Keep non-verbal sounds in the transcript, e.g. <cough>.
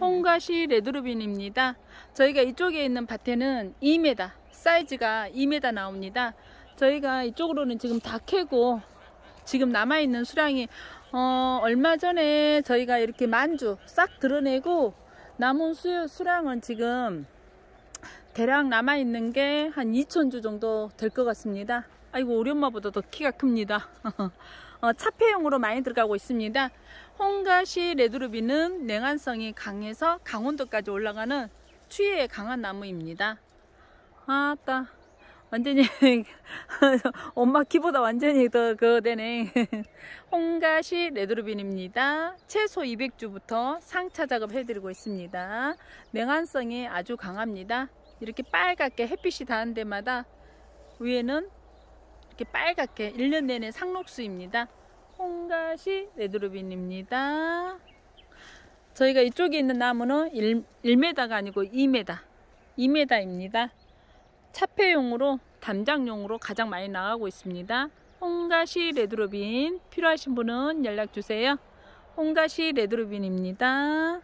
홍가시 레드루빈입니다. 저희가 이쪽에 있는 밭에는 2m, 사이즈가 2m 나옵니다. 저희가 이쪽으로는 지금 다 캐고 지금 남아있는 수량이 어, 얼마 전에 저희가 이렇게 만주 싹 드러내고 남은 수, 수량은 지금 대략 남아있는 게 한 2천주 정도 될 것 같습니다. 아이고 우리 엄마보다 더 키가 큽니다. <laughs> 어, 차폐용으로 많이 들어가고 있습니다. 홍가시 레드루비는 냉한성이 강해서 강원도까지 올라가는 추위에 강한 나무입니다. 아따 완전히 <laughs> 엄마 키보다 완전히 더그대네 <laughs> 홍가시 레드루빈입니다 최소 200주부터 상차 작업 해드리고 있습니다 냉한성이 아주 강합니다 이렇게 빨갛게 햇빛이 닿은 데마다 위에는 이렇게 빨갛게 1년 내내 상록수입니다. 홍가시 레드로빈입니다. 저희가 이쪽에 있는 나무는 1, 1m가 아니고 2m, 2m입니다. 차폐용으로 담장용으로 가장 많이 나가고 있습니다. 홍가시 레드로빈 필요하신 분은 연락주세요. 홍가시 레드로빈입니다.